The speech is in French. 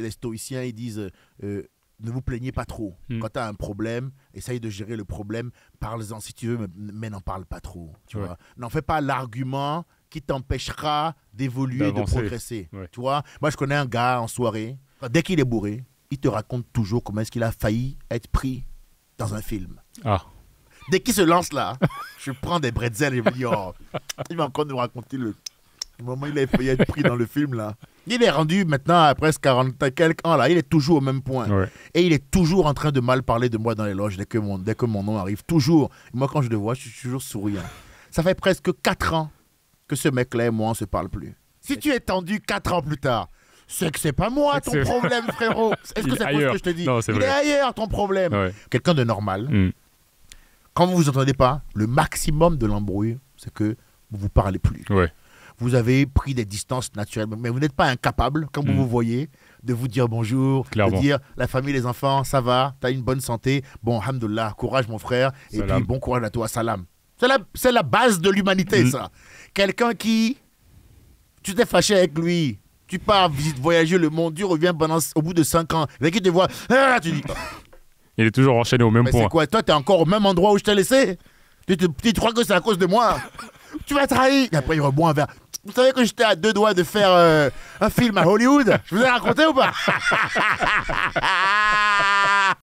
les stoïciens, ils disent euh, euh, ne vous plaignez pas trop. Hmm. Quand tu as un problème, essaye de gérer le problème, parle-en si tu veux, mais, n'en parle pas trop. Tu vois N'en fais pas l'argument qui t'empêchera d'évoluer, de progresser. Tu vois Moi, je connais un gars en soirée, dès qu'il est bourré, il te raconte toujours comment est-ce qu'il a failli être pris dans un film. Ah. Dès qu'il se lance là, je prends des bretzels et je me dis, oh, il va encore nous raconter le il est, pris dans le film, là. Il est rendu maintenant à presque 40 et quelques ans, là. Il est toujours au même point. Et il est toujours en train de mal parler de moi dans les loges dès que mon, dès que mon nom arrive. Toujours. moi, quand je le vois, je suis toujours souriant. Ça fait presque 4 ans que ce mec-là et moi, on se parle plus. Si tu es tendu 4 ans plus tard, c'est que c'est pas moi ton problème, frérot. Est-ce que c'est ce que je te dis Il est ailleurs ton problème. Quelqu'un de normal, hmm. quand vous vous entendez pas, le maximum de l'embrouille, c'est que vous vous parlez plus. Ouais vous avez pris des distances naturelles, mais vous n'êtes pas incapable, comme vous mm. vous voyez, de vous dire bonjour, de dire la famille, les enfants, ça va, t'as une bonne santé, bon, hamdullah, courage mon frère, et puis bon courage à toi, salam. C'est la, la, base de l'humanité, mm. ça. Quelqu'un qui, tu t'es fâché avec lui, tu pars visite, voyager le monde, tu reviens pendant, au bout de 5 ans, et qui te voit, ah, tu dis... Il est toujours enchaîné au même point. c'est quoi Toi, t'es encore au même endroit où je t'ai laissé tu, te, tu, crois que c'est à cause de moi Tu vas trahir. Et après, il rebond vers. Vous savez que j'étais à deux doigts de faire euh, un film à Hollywood Je vous ai raconté ou pas